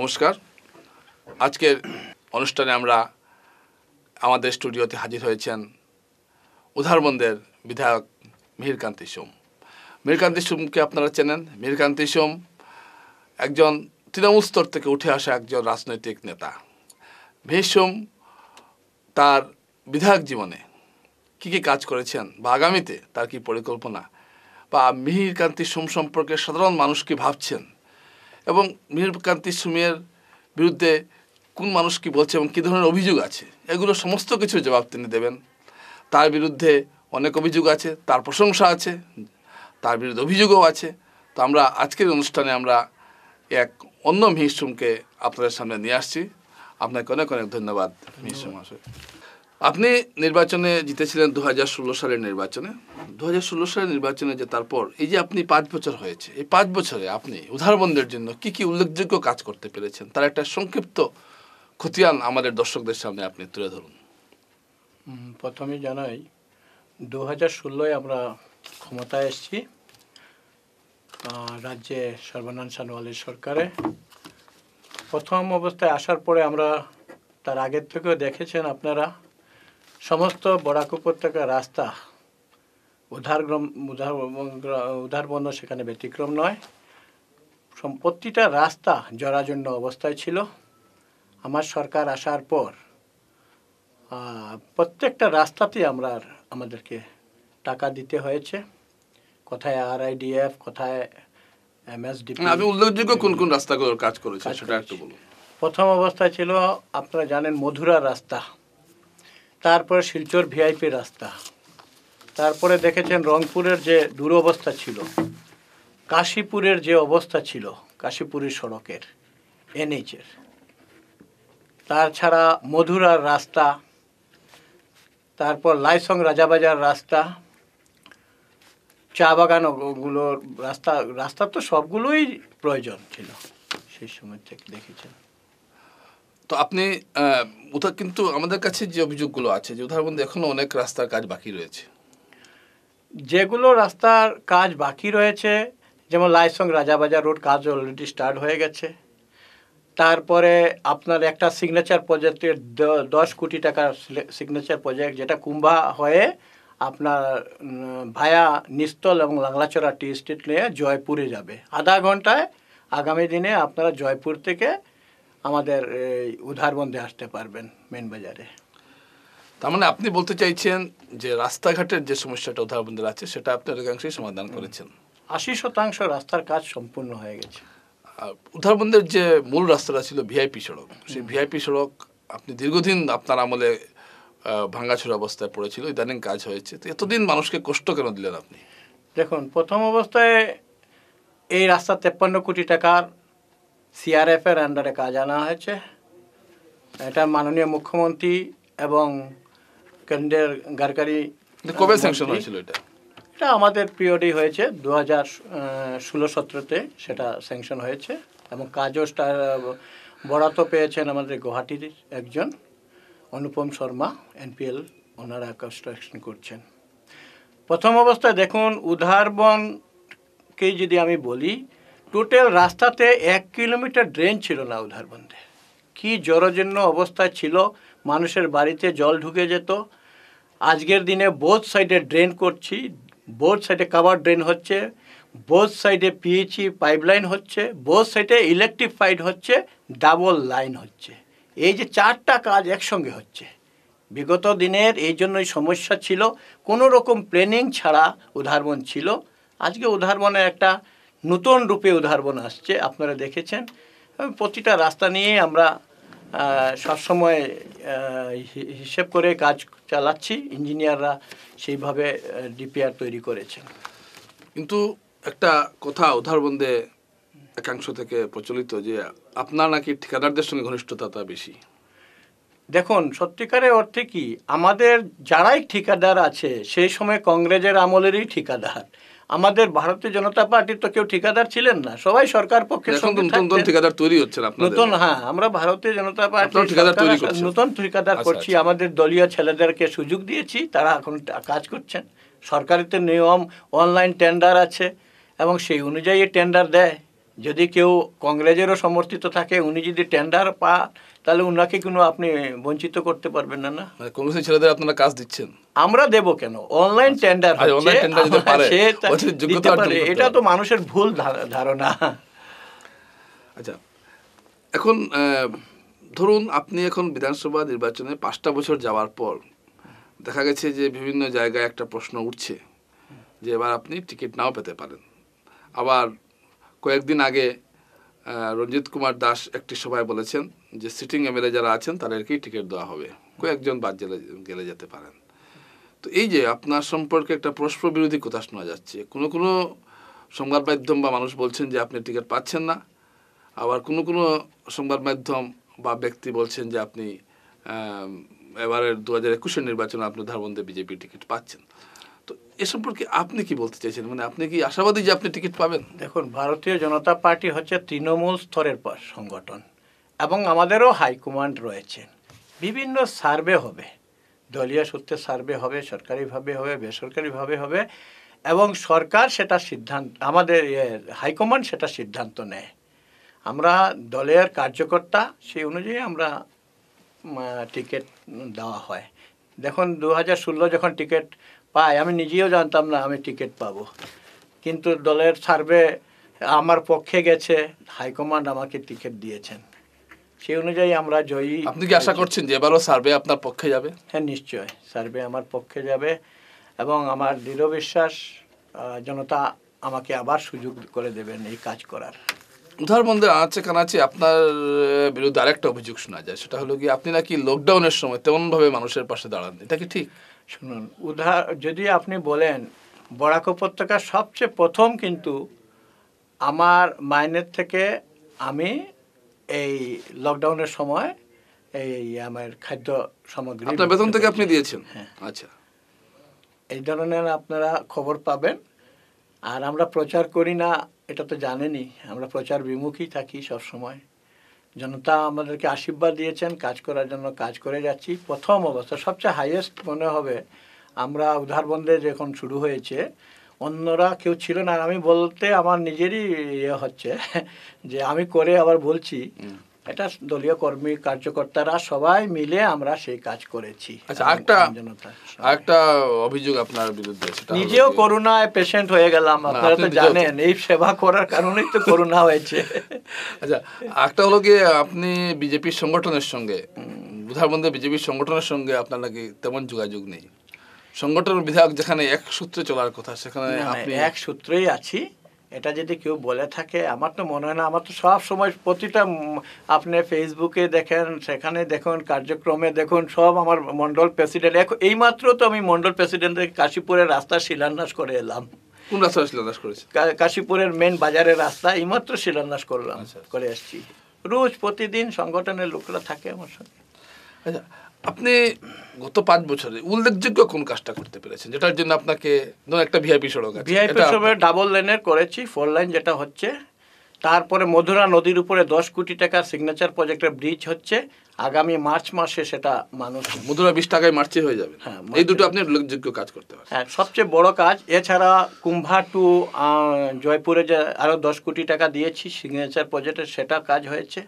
নমস্কার আজকের অনুষ্ঠানে আমরা আমাদের স্টুডিওতে হাজির হয়েছেন উধারবন্দের বিধায়ক মিহিরকান্তি সোম মিহিরকান্তি সোমকে আপনারা চেনেন মিহিরকান্তি সোম একজন তৃণমূল স্তর থেকে উঠে আসা একজন রাজনৈতিক নেতা মিহির সোম তার বিধায়ক জীবনে কি কি কাজ করেছেন বা আগামীতে তার কি পরিকল্পনা বা মিহিরকান্তি সোম সম্পর্কে সাধারণ মানুষ কি ভাবছেন এবং মীরকান্তি সুমিয়ের বিরুদ্ধে কোন মানুষ কি বলছে এবং কী ধরনের অভিযোগ আছে এগুলো সমস্ত কিছু জবাব তিনি দেবেন তার বিরুদ্ধে অনেক অভিযোগ আছে তার প্রশংসা আছে তার বিরুদ্ধে অভিযোগও আছে তো আমরা আজকের অনুষ্ঠানে আমরা এক অন্য মিহিসুমকে আপনাদের সামনে নিয়ে আসছি আপনাকে অনেক অনেক ধন্যবাদ মিহিসুম আসে আপনি নির্বাচনে জিতেছিলেন দু হাজার ষোলো সালের নির্বাচনে দু হাজার ষোলো সালের নির্বাচনে যে তারপর এই যে আপনি পাঁচ বছর হয়েছে এই পাঁচ বছরে আপনি উদারবন্ধের জন্য কি কি উল্লেখযোগ্য কাজ করতে পেরেছেন তার একটা সংক্ষিপ্ত খতিয়ান আমাদের দর্শকদের সামনে আপনি তুলে ধরুন প্রথমে জানাই দু হাজার ষোলোয় আমরা ক্ষমতায় এসেছি রাজ্যে সর্বানন্দ সানোয়ালের সরকারে প্রথম অবস্থায় আসার পরে আমরা তার আগের থেকেও দেখেছেন আপনারা সমস্ত বরাক উপত্যকার রাস্তা উদ্ধারগ্রম উদ্ধার উদ্ধারবন্ধ সেখানে ব্যতিক্রম নয় সম্পত্তিটা রাস্তা জরাজন্য অবস্থায় ছিল আমার সরকার আসার পর প্রত্যেকটা রাস্তাতেই আমরা আমাদেরকে টাকা দিতে হয়েছে কোথায় আরআইডিএফ কোথায় এমএসডিপি আমি উল্লেখযোগ্য কোন কোন রাস্তাগুলোর কাজ করেছে সেটা একটু বলুন প্রথম অবস্থায় ছিল আপনারা জানেন মধুরা রাস্তা তারপরে শিলচর ভিআইপি রাস্তা তারপরে দেখেছেন রংপুরের যে দুরবস্থা ছিল কাশীপুরের যে অবস্থা ছিল কাশীপুরের সড়কের এনএইচের তাছাড়া মধুরার রাস্তা তারপর লাইসং রাজাবাজার রাস্তা চা বাগানগুলোর রাস্তা রাস্তা তো সবগুলোই প্রয়োজন ছিল সেই সময় থেকে দেখেছেন তো আপনি ওটা কিন্তু আমাদের কাছে যে অভিযোগগুলো আছে যে উদাহরণ এখনও অনেক রাস্তার কাজ বাকি রয়েছে যেগুলো রাস্তার কাজ বাকি রয়েছে যেমন লাইসং রাজাবাজার রোড কাজ অলরেডি স্টার্ট হয়ে গেছে তারপরে আপনার একটা সিগনেচার প্রজেক্টের দশ কোটি টাকার সিগনেচার প্রজেক্ট যেটা কুম্ভা হয়ে আপনার ভায়া নিস্তল এবং লাংলাচড়া টি স্ট্রিট নিয়ে জয়পুরে যাবে আধা ঘন্টায় আগামী দিনে আপনারা জয়পুর থেকে আমাদের এই উধারবন্দে আসতে পারবেন মেন বাজারে তার মানে আপনি বলতে চাইছেন যে রাস্তাঘাটের যে সমস্যাটা উধারবন্দের আছে সেটা আপনি অধিকাংশই সমাধান করেছেন আশি শতাংশ রাস্তার কাজ সম্পূর্ণ হয়ে গেছে উধারবন্দের যে মূল রাস্তাটা ছিল ভিআইপি সড়ক সেই ভিআইপি সড়ক আপনি দীর্ঘদিন আপনার আমলে ভাঙাচোরা অবস্থায় পড়েছিল ইদানিং কাজ হয়েছে তো এতদিন মানুষকে কষ্ট কেন দিলেন আপনি দেখুন প্রথম অবস্থায় এই রাস্তা তেপ্পান্ন কোটি টাকার সিআরএফের আন্ডারে কাজ আনা হয়েছে এটা মাননীয় মুখ্যমন্ত্রী এবং কেন্দ্রের গারকারি কবে স্যাংশন হয়েছিল এটা এটা আমাদের পিরিয়ডই হয়েছে দু হাজার ষোলো সতেরোতে সেটা স্যাংশন হয়েছে এবং কাজও স্টার বরাত পেয়েছেন আমাদের গুয়াহাটির একজন অনুপম শর্মা এনপিএল ওনারা কনস্ট্রাকশন করছেন প্রথম অবস্থায় দেখুন উদাহরণকে যদি আমি বলি টোটাল রাস্তাতে এক কিলোমিটার ড্রেন ছিল না উদ্ধারবন্দে কি জরজীর্ণ অবস্থায় ছিল মানুষের বাড়িতে জল ঢুকে যেত আজকের দিনে বোথ সাইডে ড্রেন করছি বোথ সাইডে কাবার ড্রেন হচ্ছে বোথ সাইডে পিএইচি পাইপলাইন হচ্ছে বোথ সাইডে ইলেকট্রিফাইড হচ্ছে ডাবল লাইন হচ্ছে এই যে চারটা কাজ একসঙ্গে হচ্ছে বিগত দিনের এই জন্যই সমস্যা ছিল কোনো রকম প্ল্যানিং ছাড়া উদাহরণ ছিল আজকে উদাহরণে একটা নূতন রূপে উদাহরণ আসছে আপনারা দেখেছেন প্রতিটা রাস্তা নিয়ে আমরা সবসময় হিসেব করে কাজ চালাচ্ছি ইঞ্জিনিয়াররা সেইভাবে ডিপিআর তৈরি করেছেন কিন্তু একটা কথা উদাহরণে একাংশ থেকে প্রচলিত যে আপনার নাকি ঠিকাদারদের সঙ্গে ঘনিষ্ঠতা বেশি দেখুন সত্যিকারের অর্থে কি আমাদের যারাই ঠিকাদার আছে সেই সময় কংগ্রেসের আমলেরই ঠিকাদার আমাদের ভারতীয় জনতা পার্টির তো কেউ ঠিকাদার ছিলেন না সবাই সরকার পক্ষে নতুন ঠিকাদার তৈরি হচ্ছে নতুন হ্যাঁ আমরা ভারতীয় জনতা পার্টি নতুন ঠিকাদার আচ্ছা, করছি আচ্ছা। আমাদের দলীয় ছেলেদেরকে সুযোগ দিয়েছি তারা এখন কাজ করছেন সরকারিতে নিয়ম অনলাইন টেন্ডার আছে এবং সেই অনুযায়ী টেন্ডার দেয় যদি কেউ কংগ্রেসেরও সমর্থিত থাকে উনি যদি টেন্ডার পা তাহলে উনাকে কোনো আপনি বঞ্চিত করতে পারবেন না না মানে কংগ্রেসের ছেলেদের আপনারা কাজ দিচ্ছেন আমরা দেব কেন অনলাইন আচ্ছা। টেন্ডার এটা তো মানুষের ভুল ধারণা আচ্ছা এখন ধরুন আপনি এখন বিধানসভা নির্বাচনে পাঁচটা বছর যাওয়ার পর দেখা গেছে যে বিভিন্ন জায়গায় একটা প্রশ্ন উঠছে যে এবার আপনি টিকিট নাও পেতে পারেন আবার কয়েকদিন আগে রঞ্জিত কুমার দাস একটি সভায় বলেছেন যে সিটিং এমএলএ যারা আছেন তাদেরকেই টিকিট দেওয়া হবে কয়েকজন বাদ জেলে গেলে যেতে পারেন তো এই যে আপনার সম্পর্কে একটা পরস্পর বিরোধী কথা শোনা যাচ্ছে কোনো কোনো সংবাদ মাধ্যম বা মানুষ বলছেন যে আপনি টিকিট পাচ্ছেন না আবার কোনো কোনো সংবাদ মাধ্যম বা ব্যক্তি বলছেন যে আপনি এবারের দু হাজার একুশের নির্বাচনে আপনি ধারবন্দে বিজেপি টিকিট পাচ্ছেন তো এ সম্পর্কে আপনি কি বলতে চাইছেন মানে আপনি কি আশাবাদী যে আপনি টিকিট পাবেন দেখুন ভারতীয় জনতা পার্টি হচ্ছে তৃণমূল স্তরের সংগঠন এবং আমাদেরও হাইকমান্ড রয়েছে বিভিন্ন সার্ভে হবে দলীয় সূত্রে সার্ভে হবে সরকারিভাবে হবে বেসরকারিভাবে হবে এবং সরকার সেটা সিদ্ধান্ত আমাদের হাইকমান্ড সেটা সিদ্ধান্ত নেয় আমরা দলের কার্যকর্তা সেই অনুযায়ী আমরা টিকিট দেওয়া হয় দেখুন দু হাজার ষোলো যখন টিকিট পাই আমি নিজেও জানতাম না আমি টিকিট পাবো কিন্তু দলের সার্ভে আমার পক্ষে গেছে হাইকমান্ড আমাকে টিকিট দিয়েছেন সেই অনুযায়ী আমরা জয়ী আপনি কি আশা করছেন যে এবারও সার্ভে আপনার পক্ষে যাবে হ্যাঁ নিশ্চয় সার্ভে আমার পক্ষে যাবে এবং আমার দৃঢ় বিশ্বাস জনতা আমাকে আবার সুযোগ করে দেবেন এই কাজ করার ধর্মন্দে আছে কানাচি আপনার বিরুদ্ধে আরেকটা অভিযোগ শোনা যায় সেটা হলো কি আপনি নাকি লকডাউনের সময় তেমনভাবে মানুষের পাশে দাঁড়ান এটা কি ঠিক শুনুন উদাহর যদি আপনি বলেন বরাক উপত্যকা সবচেয়ে প্রথম কিন্তু আমার মাইনের থেকে আমি এই লকডাউনের সময় এই আমার খাদ্য সামগ্রী আপনার বেতন থেকে আপনি দিয়েছেন হ্যাঁ আচ্ছা এই ধরনের আপনারা খবর পাবেন আর আমরা প্রচার করি না এটা তো জানেনি আমরা প্রচার বিমুখী থাকি সব সময় জনতা আমাদেরকে আশীর্বাদ দিয়েছেন কাজ করার জন্য কাজ করে যাচ্ছি প্রথম অবস্থা সবচেয়ে হাইয়েস্ট মনে হবে আমরা উদ্ধারবন্দে যখন শুরু হয়েছে অন্যরা কেউ ছিল না আমি বলতে আমার নিজেরই ইয়ে হচ্ছে যে আমি করে আবার বলছি এটা দলীয় কর্মী কার্যকর্তারা সবাই মিলে আমরা সেই কাজ করেছি আচ্ছা, একটা অভিযোগ আপনার বিরুদ্ধে নিজেও করোনায় পেশেন্ট হয়ে গেলাম আপনারা তো জানেন এই সেবা করার কারণেই তো করোনা হয়েছে আচ্ছা একটা হলো গিয়ে আপনি বিজেপির সংগঠনের সঙ্গে বুধারবন্ধে বিজেপির সংগঠনের সঙ্গে আপনার নাকি তেমন যোগাযোগ নেই সংগঠন বিধায়ক যেখানে এক সূত্রে চলার কথা সেখানে আপনি এক সূত্রেই আছি এটা যদি কেউ বলে থাকে আমার তো মনে হয় না আমার তো সব সময় প্রতিটা আপনি ফেসবুকে দেখেন সেখানে দেখুন কার্যক্রমে দেখুন সব আমার মন্ডল প্রেসিডেন্ট এখন এইমাত্র তো আমি মন্ডল প্রেসিডেন্টের কাশীপুরের রাস্তা শিলান্যাস করে এলাম কোন রাস্তা শিলান্যাস করেছি কাশীপুরের মেন বাজারের রাস্তা এইমাত্র শিলান্যাস করলাম আচ্ছা। করে আসছি রোজ প্রতিদিন সংগঠনের লোকরা থাকে আমার সঙ্গে আচ্ছা আপনি গত পাঁচ বছরে উল্লেখযোগ্য কোন কাজটা করতে পেরেছেন যেটার জন্য আপনাকে ধরুন একটা ভিআইপি সড়ক আছে ভিআইপি সড়ক ডাবল লেনের করেছি ফোর লাইন যেটা হচ্ছে তারপরে মধুরা নদীর উপরে দশ কোটি টাকার সিগনেচার প্রজেক্টের ব্রিজ হচ্ছে আগামী মার্চ মাসে সেটা মানুষ মধুরা বিশ টাকায় মার্চে হয়ে যাবে হ্যাঁ এই দুটো আপনি উল্লেখযোগ্য কাজ করতে পারেন হ্যাঁ সবচেয়ে বড় কাজ এছাড়া কুম্ভা টু জয়পুরে যে আরও দশ কোটি টাকা দিয়েছি সিগনেচার প্রজেক্টের সেটা কাজ হয়েছে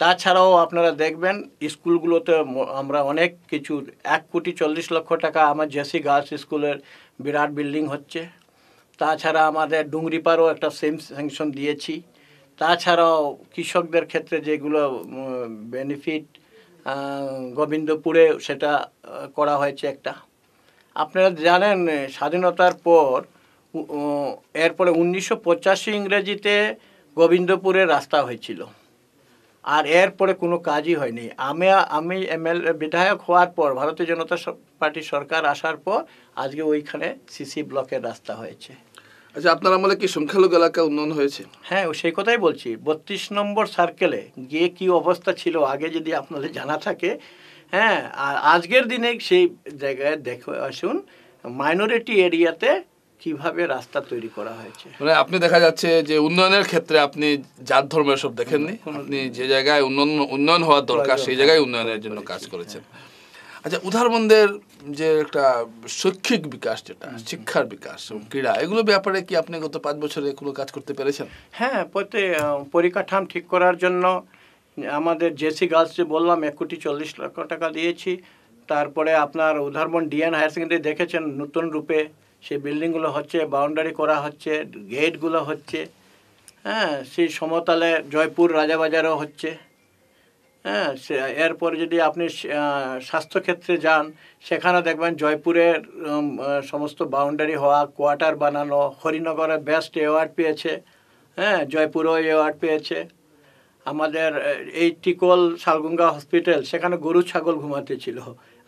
তাছাড়াও আপনারা দেখবেন স্কুলগুলোতে আমরা অনেক কিছু এক কোটি চল্লিশ লক্ষ টাকা আমার জেসি গার্লস স্কুলের বিরাট বিল্ডিং হচ্ছে তাছাড়া আমাদের ডুংরিপারও একটা সেম স্যাংশন দিয়েছি তাছাড়াও কৃষকদের ক্ষেত্রে যেগুলো বেনিফিট গোবিন্দপুরে সেটা করা হয়েছে একটা আপনারা জানেন স্বাধীনতার পর এরপরে উনিশশো পঁচাশি ইংরেজিতে গোবিন্দপুরে রাস্তা হয়েছিল আর এরপরে কোনো কাজই হয়নি আমি আমি এমএল বিধায়ক হওয়ার পর ভারতীয় জনতা পার্টি সরকার আসার পর আজকে ওইখানে সিসি ব্লকের রাস্তা হয়েছে আচ্ছা আপনার আমলে কি সংখ্যালঘু এলাকা উন্নয়ন হয়েছে হ্যাঁ সেই কথাই বলছি বত্রিশ নম্বর সার্কেলে গিয়ে কি অবস্থা ছিল আগে যদি আপনাদের জানা থাকে হ্যাঁ আর আজকের দিনে সেই জায়গায় দেখে আসুন মাইনরিটি এরিয়াতে কিভাবে রাস্তা তৈরি করা হয়েছে মানে আপনি দেখা যাচ্ছে যে উন্নয়নের ক্ষেত্রে আপনি জাত ধর্ম এসব দেখেননি আপনি যে জায়গায় উন্নয়ন উন্নয়ন হওয়ার দরকার সেই জায়গায় উন্নয়নের জন্য কাজ করেছেন আচ্ছা উদাহরণদের যে একটা শৈক্ষিক বিকাশ যেটা শিক্ষার বিকাশ ক্রীড়া এগুলো ব্যাপারে কি আপনি গত পাঁচ বছরে এগুলো কাজ করতে পেরেছেন হ্যাঁ প্রতি পরিকাঠাম ঠিক করার জন্য আমাদের জেসি গার্লস যে বললাম এক কোটি চল্লিশ লক্ষ টাকা দিয়েছি তারপরে আপনার উদাহরণ ডিএন হায়ার সেকেন্ডারি দেখেছেন নতুন রূপে সেই বিল্ডিংগুলো হচ্ছে বাউন্ডারি করা হচ্ছে গেটগুলো হচ্ছে হ্যাঁ সেই সমতলে জয়পুর রাজাবাজারও হচ্ছে হ্যাঁ সে এরপরে যদি আপনি স্বাস্থ্যক্ষেত্রে যান সেখানে দেখবেন জয়পুরের সমস্ত বাউন্ডারি হওয়া কোয়ার্টার বানানো হরিনগরে বেস্ট অ্যাওয়ার্ড পেয়েছে হ্যাঁ জয়পুরও অ্যাওয়ার্ড পেয়েছে আমাদের এই টিকল শালগুঙ্গা হসপিটাল সেখানে গরু ছাগল ঘুমাতে ছিল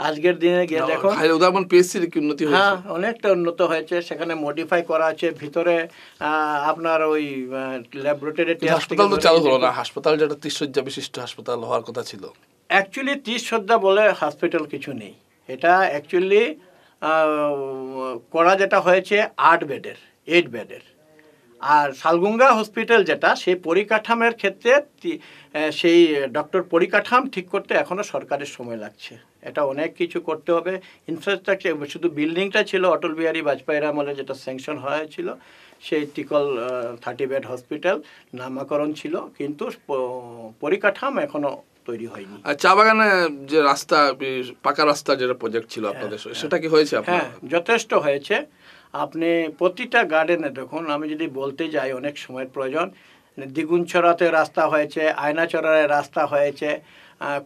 আজকের দিনে গিয়ে দেখো উদাহরণ পিএসসির কি উন্নতি হ্যাঁ অনেকটা উন্নত হয়েছে সেখানে মডিফাই করা আছে ভিতরে আপনার ওই ল্যাবরেটরি হাসপাতাল তো চালু হলো না হাসপাতাল যেটা ত্রিশয্যা বিশিষ্ট হাসপাতাল হওয়ার কথা ছিল অ্যাকচুয়ালি ত্রিশয্যা বলে হসপিটাল কিছু নেই এটা অ্যাকচুয়ালি করা যেটা হয়েছে আট বেডের এইট বেডের আর শালগুঙ্গা হসপিটাল যেটা সেই পরিকাঠামের ক্ষেত্রে সেই ডক্টর পরিকাঠাম ঠিক করতে এখনও সরকারের সময় লাগছে এটা অনেক কিছু করতে হবে ইনফ্রাস্ট্রাকচার শুধু বিল্ডিংটা ছিল অটল বিহারী বাজপেয়ীর আমলে যেটা স্যাংশন হয়েছিল সেই টিকল থার্টি বেড হসপিটাল নামাকরণ ছিল কিন্তু পরিকাঠাম এখনও তৈরি হয়নি আর চা বাগানে যে রাস্তা পাকা রাস্তা যেটা প্রজেক্ট ছিল হ্যাঁ, আপনাদের হ্যাঁ। সেটা কি হয়েছে হ্যাঁ যথেষ্ট হয়েছে আপনি প্রতিটা গার্ডেনে দেখুন আমি যদি বলতে যাই অনেক সময়ের প্রয়োজন দ্বিগুণ ছড়াতে রাস্তা হয়েছে আয়নাচড়ায় রাস্তা হয়েছে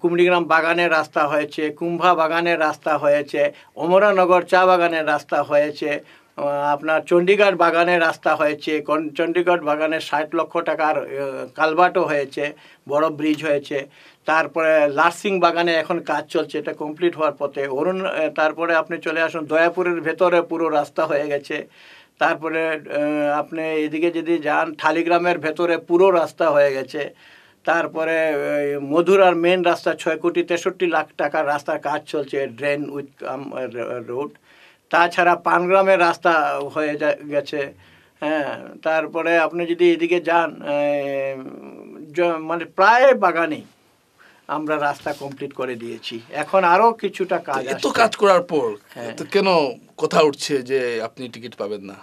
কুমড়িগ্রাম বাগানের রাস্তা হয়েছে কুম্ভা বাগানের রাস্তা হয়েছে অমরানগর চা বাগানের রাস্তা হয়েছে আপনার চণ্ডীগড় বাগানে রাস্তা হয়েছে চণ্ডীগড় বাগানে ষাট লক্ষ টাকার কালবাটও হয়েছে বড় ব্রিজ হয়েছে তারপরে লার্সিং বাগানে এখন কাজ চলছে এটা কমপ্লিট হওয়ার পথে অরুণ তারপরে আপনি চলে আসুন দয়াপুরের ভেতরে পুরো রাস্তা হয়ে গেছে তারপরে আপনি এদিকে যদি যান ঠালিগ্রামের ভেতরে পুরো রাস্তা হয়ে গেছে তারপরে মধুরার মেন রাস্তা ছয় কোটি তেষট্টি লাখ টাকার রাস্তার কাজ চলছে ড্রেন উইথ রোড তাছাড়া পানগ্রামের রাস্তা হয়ে গেছে হ্যাঁ তারপরে আপনি যদি এদিকে যান মানে প্রায় বাগানেই আমরা রাস্তা কমপ্লিট করে দিয়েছি এখন আরও কিছুটা কাজ এত কাজ করার পর হ্যাঁ। কেন কথা উঠছে যে আপনি টিকিট পাবেন না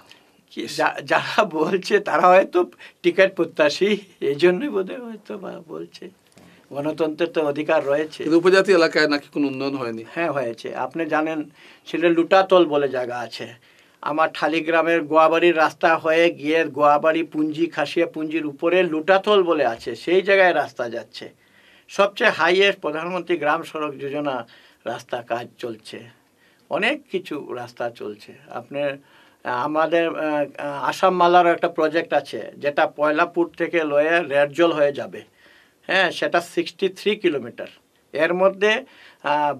যারা বলছে তারা হয়তো টিকিট প্রত্যাশী এই জন্যই বোধহয় হয়তো বলছে গণতন্ত্রের তো অধিকার রয়েছে উপজাতি এলাকায় নাকি কোনো উন্নয়ন হয়নি হ্যাঁ হয়েছে আপনি জানেন সেটা লুটাতল বলে জায়গা আছে আমার ঠালিগ্রামের গোয়াবাড়ির রাস্তা হয়ে গিয়ে গোয়াবাড়ি পুঞ্জি খাসিয়া পুঞ্জির উপরে লুটাতল বলে আছে সেই জায়গায় রাস্তা যাচ্ছে সবচেয়ে হাইয়েস্ট প্রধানমন্ত্রী গ্রাম সড়ক যোজনা রাস্তা কাজ চলছে অনেক কিছু রাস্তা চলছে আপনার আমাদের আসাম মালারও একটা প্রজেক্ট আছে যেটা পয়লাপুর থেকে লয়ে রেডজল হয়ে যাবে হ্যাঁ সেটা সিক্সটি থ্রি কিলোমিটার এর মধ্যে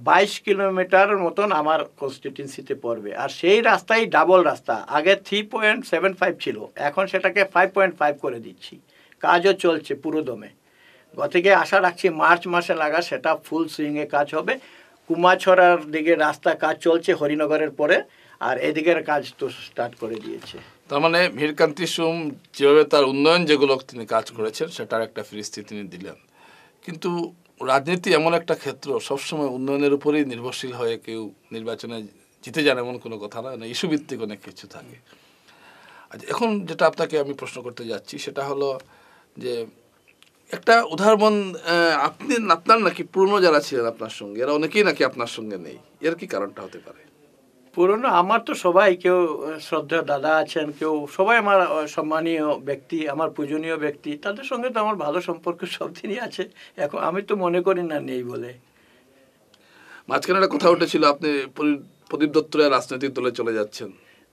বাইশ কিলোমিটার মতন আমার কনস্টিটিউন্সিতে পড়বে আর সেই রাস্তাই ডাবল রাস্তা আগে থ্রি পয়েন্ট সেভেন ফাইভ ছিল এখন সেটাকে ফাইভ পয়েন্ট ফাইভ করে দিচ্ছি কাজও চলছে পুরোদমে গতিকে আশা রাখছি মার্চ মাসে লাগা সেটা ফুল সুইংয়ে কাজ হবে কুমাছড়ার দিকে রাস্তা কাজ চলছে হরিনগরের পরে আর এদিকের কাজ তো স্টার্ট করে দিয়েছে তার মানে ভীরকান্তি সুম যেভাবে তার উন্নয়ন যেগুলো তিনি কাজ করেছেন সেটার একটা ফিরিস্তি তিনি দিলেন কিন্তু রাজনীতি এমন একটা ক্ষেত্র সবসময় উন্নয়নের উপরেই নির্ভরশীল হয়ে কেউ নির্বাচনে জিতে যান এমন কোনো কথা না মানে ইস্যুভিত্তিক অনেক কিছু থাকে আচ্ছা এখন যেটা আপনাকে আমি প্রশ্ন করতে যাচ্ছি সেটা হলো যে একটা উদাহরণ আপনি আপনার নাকি পুরনো যারা ছিলেন আপনার সঙ্গে এরা অনেকেই নাকি আপনার সঙ্গে নেই এর কি কারণটা হতে পারে পুরনো আমার তো সবাই কেউ শ্রদ্ধা দাদা আছেন কেউ সবাই আমার সম্মানীয় ব্যক্তি আমার পূজনীয় ব্যক্তি তাদের সঙ্গে তো আমার ভালো সম্পর্ক সব দিনই আছে এখন আমি তো মনে করি না নেই বলে মাঝখানে একটা কথা উঠেছিল আপনি প্রদীপ দত্ত রাজনৈতিক দলে চলে যাচ্ছেন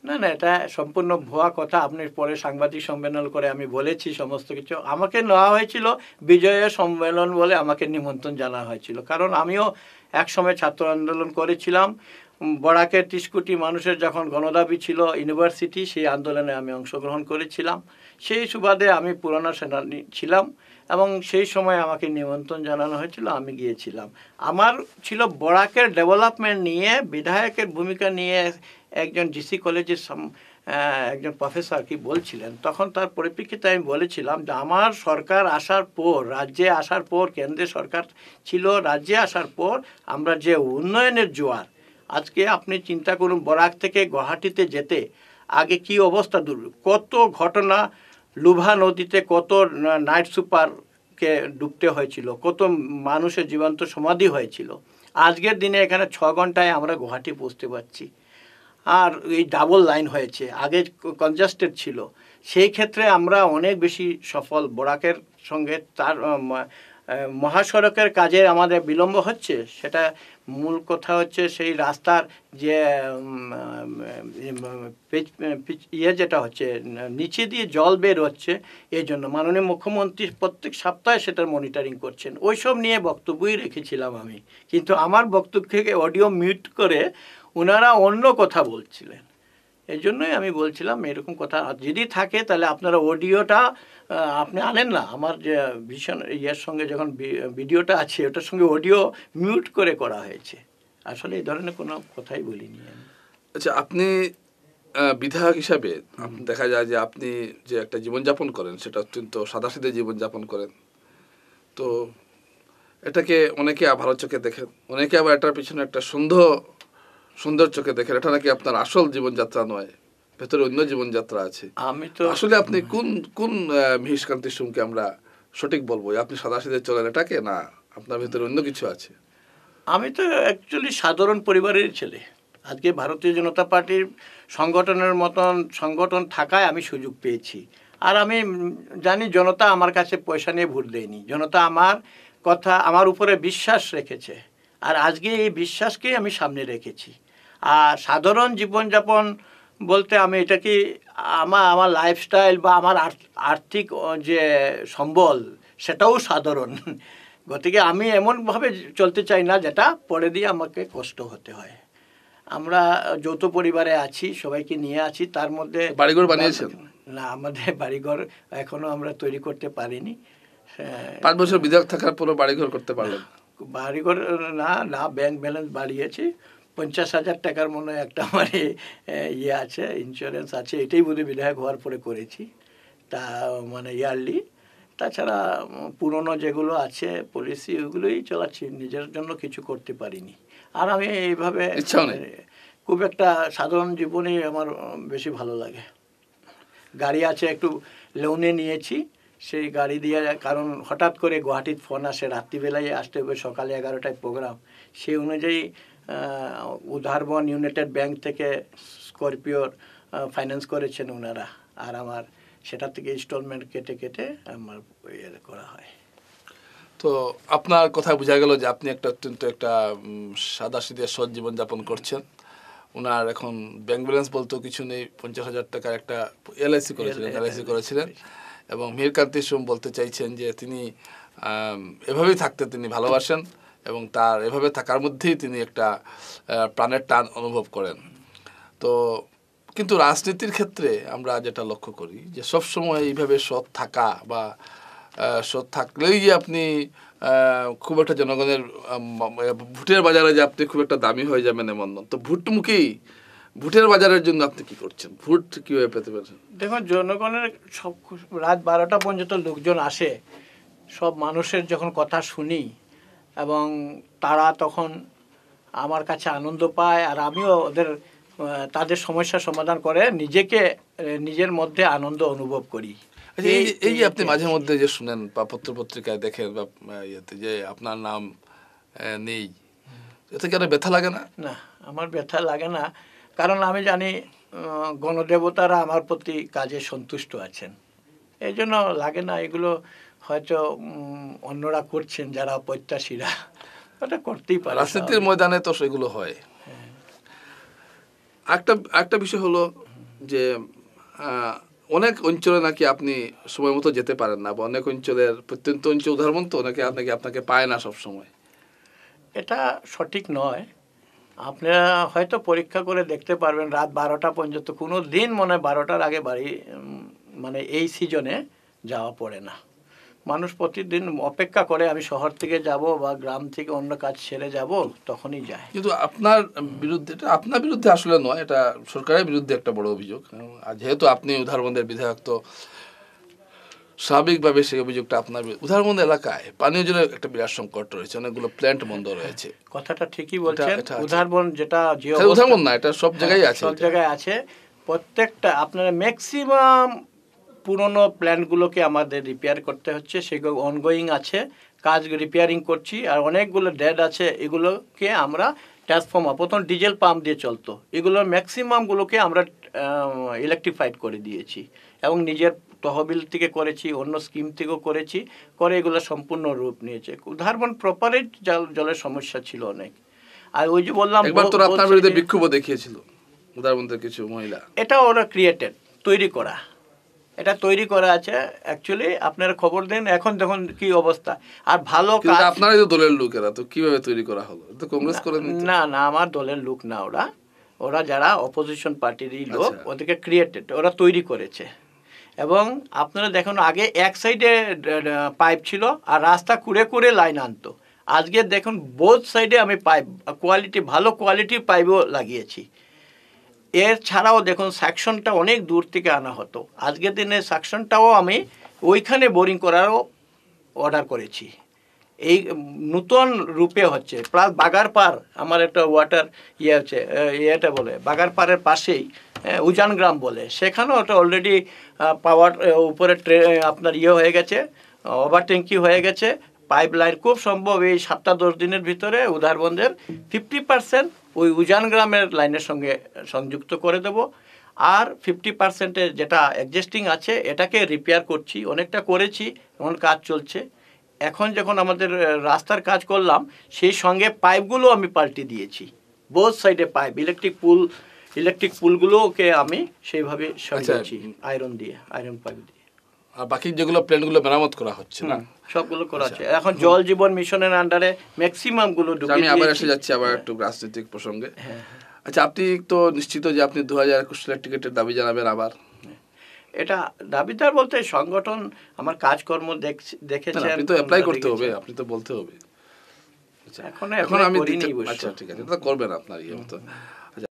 না না এটা সম্পূর্ণ ভুয়া কথা আপনি পরে সাংবাদিক সম্মেলন করে আমি বলেছি সমস্ত কিছু আমাকে নেওয়া হয়েছিল বিজয় সম্মেলন বলে আমাকে নিমন্ত্রণ জানা হয়েছিল কারণ আমিও একসময় ছাত্র আন্দোলন করেছিলাম বড়াকের ত্রিশ কোটি মানুষের যখন গণদাবি ছিল ইউনিভার্সিটি সেই আন্দোলনে আমি অংশগ্রহণ করেছিলাম সেই সুবাদে আমি পুরানো সেনানী ছিলাম এবং সেই সময় আমাকে নিমন্ত্রণ জানানো হয়েছিল আমি গিয়েছিলাম আমার ছিল বড়াকের ডেভেলপমেন্ট নিয়ে বিধায়কের ভূমিকা নিয়ে একজন ডিসি কলেজের একজন প্রফেসর কি বলছিলেন তখন তার পরিপ্রেক্ষিতে আমি বলেছিলাম যে আমার সরকার আসার পর রাজ্যে আসার পর কেন্দ্রীয় সরকার ছিল রাজ্যে আসার পর আমরা যে উন্নয়নের জোয়ার আজকে আপনি চিন্তা করুন বরাক থেকে গুয়াহাটিতে যেতে আগে কি অবস্থা দূর কত ঘটনা লুভা নদীতে কত নাইট সুপারকে ডুবতে হয়েছিল কত মানুষের জীবন্ত সমাধি হয়েছিল আজকের দিনে এখানে ছ ঘন্টায় আমরা গুয়াহাটি পৌঁছতে পারছি আর এই ডাবল লাইন হয়েছে আগে কনজাস্টেড ছিল সেই ক্ষেত্রে আমরা অনেক বেশি সফল বরাকের সঙ্গে তার মহাসড়কের কাজে আমাদের বিলম্ব হচ্ছে সেটা মূল কথা হচ্ছে সেই রাস্তার যে ইয়ে যেটা হচ্ছে নিচে দিয়ে জল বের হচ্ছে এই জন্য মাননীয় মুখ্যমন্ত্রী প্রত্যেক সপ্তাহে সেটার মনিটারিং করছেন ওইসব নিয়ে বক্তব্যই রেখেছিলাম আমি কিন্তু আমার বক্তব্য থেকে অডিও মিউট করে ওনারা অন্য কথা বলছিলেন এই জন্যই আমি বলছিলাম এরকম কথা যদি থাকে তাহলে আপনারা অডিওটা আপনি আনেন না আমার যে ভীষণ ইয়ের সঙ্গে যখন ভিডিওটা আছে ওটার সঙ্গে অডিও মিউট করে করা হয়েছে আসলে এই ধরনের কোনো কথাই বলিনি আচ্ছা আপনি বিধায়ক হিসাবে দেখা যায় যে আপনি যে একটা জীবনযাপন করেন সেটা অত্যন্ত সাদাসিধে জীবনযাপন করেন তো এটাকে অনেকে আবার চোখে দেখেন অনেকে আবার এটার পিছনে একটা সন্দেহ সুন্দর চোখে দেখেন এটা নাকি আপনার আসল জীবনযাত্রা নয় ভেতরে অন্য জীবনযাত্রা আছে আমি তো আসলে আপনি কোন কোন মিহিসকান্তি সুমকে আমরা সঠিক বলবো আপনি সাদা সিদে চলেন এটাকে না আপনার ভেতরে অন্য কিছু আছে আমি তো অ্যাকচুয়ালি সাধারণ পরিবারের ছেলে আজকে ভারতীয় জনতা পার্টির সংগঠনের মতন সংগঠন থাকায় আমি সুযোগ পেয়েছি আর আমি জানি জনতা আমার কাছে পয়সা নিয়ে ভোট দেয়নি জনতা আমার কথা আমার উপরে বিশ্বাস রেখেছে আর আজকে এই বিশ্বাসকেই আমি সামনে রেখেছি আর সাধারণ জীবনযাপন বলতে আমি এটা কি আমার আমার লাইফস্টাইল বা আমার আর্থিক যে সম্বল সেটাও সাধারণ গতিকে আমি এমনভাবে চলতে চাই না যেটা পরে দিয়ে আমাকে কষ্ট হতে হয় আমরা যৌথ পরিবারে আছি সবাইকে নিয়ে আছি তার মধ্যে বাড়িঘর বানিয়েছেন না আমাদের বাড়িঘর এখনো আমরা তৈরি করতে পারিনি হ্যাঁ। পাঁচ বছর বিধায়ক থাকার পরও বাড়িঘর করতে পারলেন বাড়িঘর না না ব্যাংক ব্যালেন্স বাড়িয়েছি পঞ্চাশ হাজার টাকার মনে একটা আমার মানে, ইয়ে আছে ইন্স্যুরেন্স আছে এটাই বোধহয় বিধায়ক হওয়ার পরে করেছি তা মানে ইয়ারলি তাছাড়া পুরনো যেগুলো আছে পলিসি ওগুলোই চলাচ্ছি নিজের জন্য কিছু করতে পারিনি আর আমি এইভাবে মানে খুব একটা সাধারণ জীবনে আমার বেশি ভালো লাগে গাড়ি আছে একটু লোনে নিয়েছি সেই গাড়ি দিয়ে কারণ হঠাৎ করে গুয়াহাটির ফোন আসে রাত্রিবেলায় আসতে হবে সকালে এগারোটায় প্রোগ্রাম সেই অনুযায়ী উদারবন ইউনাইটেড ব্যাংক থেকে স্করপিওর ফাইন্যান্স করেছেন ওনারা আর আমার সেটা থেকে ইনস্টলমেন্ট কেটে কেটে আমার ইয়ে করা হয় তো আপনার কথা বোঝা গেল যে আপনি একটা অত্যন্ত একটা সাদা সিদে সৎ জীবনযাপন করছেন ওনার এখন ব্যাংক ব্যালেন্স বলতেও কিছু নেই পঞ্চাশ হাজার টাকার একটা এলআইসি করেছিলেন এলআইসি করেছিলেন এবং মীর কান্তি সোম বলতে চাইছেন যে তিনি এভাবেই থাকতে তিনি ভালোবাসেন এবং তার এভাবে থাকার মধ্যেই তিনি একটা প্রাণের টান অনুভব করেন তো কিন্তু রাজনীতির ক্ষেত্রে আমরা যেটা লক্ষ্য করি যে সবসময় এইভাবে সৎ থাকা বা সৎ থাকলেই যে আপনি খুব একটা জনগণের ভোটের বাজারে যে আপনি খুব একটা দামি হয়ে যাবেন এমন নন তো ভোটমুখী ভোটের বাজারের জন্য আপনি কি করছেন ভোট কীভাবে পেতে পারছেন দেখুন জনগণের সব রাত বারোটা পর্যন্ত লোকজন আসে সব মানুষের যখন কথা শুনি এবং তারা তখন আমার কাছে আনন্দ পায় আর আমিও ওদের তাদের সমস্যা সমাধান করে নিজেকে নিজের মধ্যে আনন্দ অনুভব করি আচ্ছা, এই যে আপনি মাঝে মধ্যে যে শুনেন বা পত্র পত্রিকায় দেখেন বা ইয়েতে যে আপনার নাম নেই এতে কেন ব্যথা লাগে না না আমার ব্যথা লাগে না কারণ আমি জানি গণদেবতারা আমার প্রতি কাজে সন্তুষ্ট আছেন এই জন্য লাগে না এগুলো হয়তো অন্যরা করছেন যারা প্রত্যাশীরা ওটা করতেই পারে রাজনীতির ময়দানে তো সেগুলো হয় হ্যাঁ। একটা একটা বিষয় হলো যে অনেক অঞ্চলে নাকি আপনি সময় মতো যেতে পারেন না বা অনেক অঞ্চলের প্রত্যন্ত অঞ্চল উদাহরণ তো অনেকে আপনাকে আপনাকে পায় না সব সময় এটা সঠিক নয় আপনারা হয়তো পরীক্ষা করে দেখতে পারবেন রাত বারোটা পর্যন্ত কোনো দিন মনে হয় বারোটার আগে বাড়ি মানে এই সিজনে যাওয়া পড়ে না মানুষ প্রতিদিন অপেক্ষা করে আমি শহর থেকে যাব বা গ্রাম থেকে অন্য কাজ ছেড়ে যাব তখনই যায় কিন্তু আপনার বিরুদ্ধে এটা আপনার বিরুদ্ধে আসলে নয় এটা সরকারের বিরুদ্ধে একটা বড় অভিযোগ যেহেতু আপনি উদাহরণের বিধায়ক তো স্বাভাবিকভাবে সেই অভিযোগটা আপনার উদাহরণ এলাকায় পানীয় জলের একটা বিরাট সংকট রয়েছে অনেকগুলো প্ল্যান্ট বন্ধ রয়েছে কথাটা ঠিকই বলছেন উদাহরণ যেটা আচ্ছা, উদাহরণ না এটা সব জায়গায় হ্যাঁ, আছে সব জায়গায় আছে প্রত্যেকটা আপনারা ম্যাক্সিমাম পুরনো প্ল্যানগুলোকে আমাদের রিপেয়ার করতে হচ্ছে সেগুলো অনগোয়িং আছে কাজ রিপেয়ারিং করছি আর অনেকগুলো ড্যাড আছে এগুলোকে আমরা ট্রান্সফর্ম প্রথম ডিজেল পাম্প দিয়ে চলতো এগুলোর ম্যাক্সিমামগুলোকে আমরা ইলেকট্রিফাইড করে দিয়েছি এবং নিজের তহবিল থেকে করেছি অন্য স্কিম থেকেও করেছি করে এগুলো সম্পূর্ণ রূপ নিয়েছে উদাহরণ জল জলের সমস্যা ছিল অনেক আর ওই যে বললাম বিক্ষোভ দেখিয়েছিল উদাহরণ কিছু মহিলা এটা ওরা ক্রিয়েটেড তৈরি করা এটা তৈরি করা আছে অ্যাকচুয়ালি আপনারা খবর দেন এখন দেখুন কি অবস্থা আর ভালো কাজ দলের লোকেরা তো কিভাবে তৈরি করা হলো তো কংগ্রেস করে না না আমার দলের লোক না ওরা ওরা যারা অপোজিশন পার্টিরই লোক আচ্ছা। ওদেরকে ক্রিয়েটেড ওরা তৈরি করেছে এবং আপনারা দেখুন আগে এক সাইডে পাইপ ছিল আর রাস্তা কুড়ে কুড়ে লাইন আনতো আজকে দেখুন বোথ সাইডে আমি পাইপ কোয়ালিটি ভালো কোয়ালিটির পাইপও লাগিয়েছি এর ছাড়াও দেখুন সাকশনটা অনেক দূর থেকে আনা হতো আজকের দিনে সাকশনটাও আমি ওইখানে বোরিং করারও অর্ডার করেছি এই নূতন রূপে হচ্ছে প্লাস বাগার পার আমার একটা ওয়াটার ইয়ে আছে ইয়েটা বলে বাগার পারের পাশেই উজান গ্রাম বলে সেখানেও একটা অলরেডি পাওয়ার উপরে ট্রে আপনার ইয়ে হয়ে গেছে ওভার ট্যাঙ্কি হয়ে গেছে পাইপ লাইন খুব সম্ভব এই সাতটা দশ দিনের ভিতরে উদাহরণদের ফিফটি পার্সেন্ট ওই উজান গ্রামের লাইনের সঙ্গে সংযুক্ত করে দেব আর ফিফটি পার্সেন্টের যেটা অ্যাডজাস্টিং আছে এটাকে রিপেয়ার করছি অনেকটা করেছি এখন কাজ চলছে এখন যখন আমাদের রাস্তার কাজ করলাম সেই সঙ্গে পাইপগুলো আমি পাল্টে দিয়েছি বোধ সাইডে পাইপ ইলেকট্রিক পুল ইলেকট্রিক পুলগুলোকে আমি সেইভাবে সাজাচ্ছি আয়রন দিয়ে আয়রন পাইপ দিয়ে আর বাকি যেগুলো প্ল্যান্টগুলো মেরামত করা হচ্ছে না সবগুলো করা আছে এখন জল জীবন মিশনের আন্ডারে ম্যাক্সিমাম গুলো আচ্ছা, আমি আবার এসে যাচ্ছি আবার একটু রাজনৈতিক প্রসঙ্গে হ্যাঁ, হ্যাঁ। আচ্ছা আপনি তো নিশ্চিত যে আপনি দু হাজার একুশ সালের টিকিটের দাবি জানাবেন আবার এটা দাবিদার বলতে সংগঠন আমার কাজকর্ম দেখেছেন আপনি তো অ্যাপ্লাই করতে হবে আপনি তো বলতে হবে আচ্ছা, এখন এখন আমি আচ্ছা ঠিক আছে তো করবেন আপনার ইয়ে মতো আচ্ছা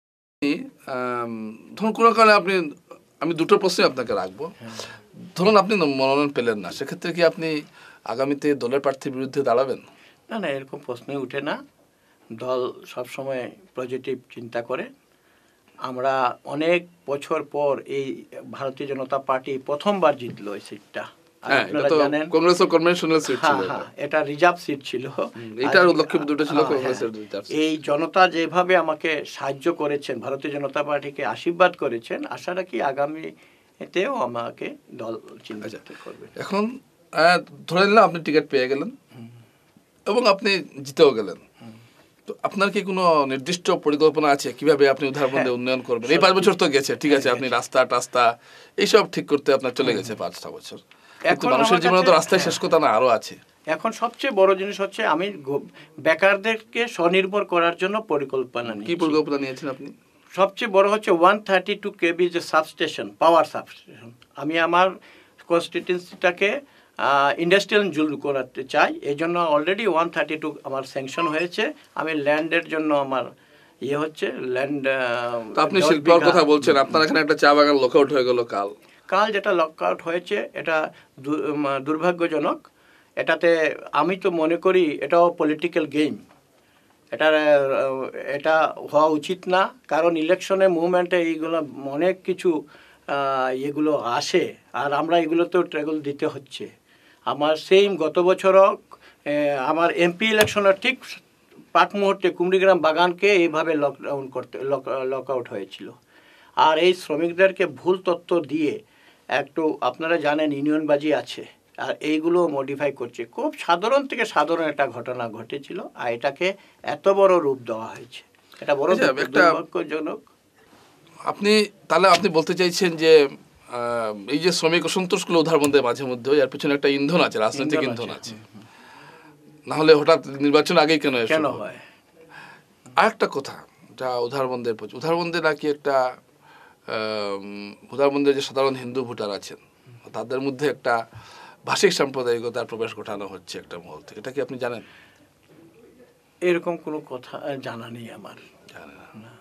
ধরুন কোনো কারণে আপনি আমি দুটো প্রশ্নই আপনাকে রাখবো হ্যাঁ। ধরুন আপনি মনোনয়ন পেলেন না সেক্ষেত্রে কি আপনি আগামীতে দলের প্রার্থীর বিরুদ্ধে দাঁড়াবেন না না এরকম প্রশ্নই উঠে না দল সবসময় পজিটিভ চিন্তা করে আমরা অনেক বছর পর এই ভারতীয় জনতা পার্টি প্রথমবার জিতলো এই সিটটা এই জনতা যেভাবে আমাকে সাহায্য করেছেন ভারতীয় জনতা পার্টিকে আশীর্বাদ করেছেন আশা রাখি আগামী এতেও আমাকে দল চিহ্নিত আচ্ছা, করবে এখন ধরে নিলাম আপনি টিকিট পেয়ে গেলেন এবং আপনি জিতেও গেলেন তো আপনার কি কোনো নির্দিষ্ট পরিকল্পনা আছে কিভাবে আপনি উদাহরণে হ্যাঁ, উন্নয়ন করবেন এই পাঁচ বছর তো গেছে ঠিক হ্যাঁ, আছে আপনি রাস্তা টাস্তা এইসব ঠিক করতে আপনার চলে গেছে পাঁচটা বছর এখন মানুষের জীবনে তো রাস্তায় শেষ কথা না আরও আছে এখন সবচেয়ে বড় জিনিস হচ্ছে আমি বেকারদেরকে স্বনির্ভর করার জন্য পরিকল্পনা কি পরিকল্পনা নিয়েছেন আপনি সবচেয়ে বড় হচ্ছে ওয়ান থার্টি টু কেবি যে সাবস্টেশন পাওয়ার সাবস্টেশন আমি আমার কনস্টিটিউন্সিটাকে ইন্ডাস্ট্রিয়াল জুল করাতে চাই এই জন্য অলরেডি ওয়ান থার্টি টু আমার স্যাংশন হয়েছে আমি ল্যান্ডের জন্য আমার ইয়ে হচ্ছে ল্যান্ড আপনি শিল্পর কথা বলছেন আপনার এখানে একটা চা বাগান লক আউট হয়ে গেল কাল কাল যেটা লক আউট হয়েছে এটা দুর্ভাগ্যজনক এটাতে আমি তো মনে করি এটাও পলিটিক্যাল গেম এটা এটা হওয়া উচিত না কারণ ইলেকশনে মুভমেন্টে এইগুলো অনেক কিছু এগুলো আসে আর আমরা এগুলো তো ট্রাগল দিতে হচ্ছে আমার সেম গত বছরও আমার এমপি ইলেকশনের ঠিক পাট মুহূর্তে কুমড়িগ্রাম বাগানকে এইভাবে লকডাউন করতে লক আউট হয়েছিল আর এই শ্রমিকদেরকে ভুল তথ্য দিয়ে একটু আপনারা জানেন ইউনিয়নবাজি আছে আর এইগুলো মডিফাই করছে খুব সাধারণ থেকে সাধারণ একটা ঘটনা ঘটেছিল আর এটাকে এত বড় রূপ দেওয়া হয়েছে এটা বড় আচ্ছা, দুর্ভাগ্যজনক আপনি তাহলে আপনি বলতে চাইছেন যে এই যে শ্রমিক অসন্তোষগুলো উদাহরণ দেয় মাঝে মধ্যে এর পিছনে একটা ইন্ধন আছে রাজনৈতিক ইন্ধন আছে না হলে হঠাৎ নির্বাচন আগেই কেন কেন হয় আর একটা কথা যা উদাহরণদের প্রচুর উদাহরণদের নাকি একটা উদাহরণদের যে সাধারণ হিন্দু ভোটার আছেন তাদের মধ্যে একটা ভাষিক সাম্প্রদায়িকতার প্রবেশ ঘটানো হচ্ছে একটা মহল থেকে এটা কি আপনি জানেন এরকম কোনো কথা জানা নেই আমার না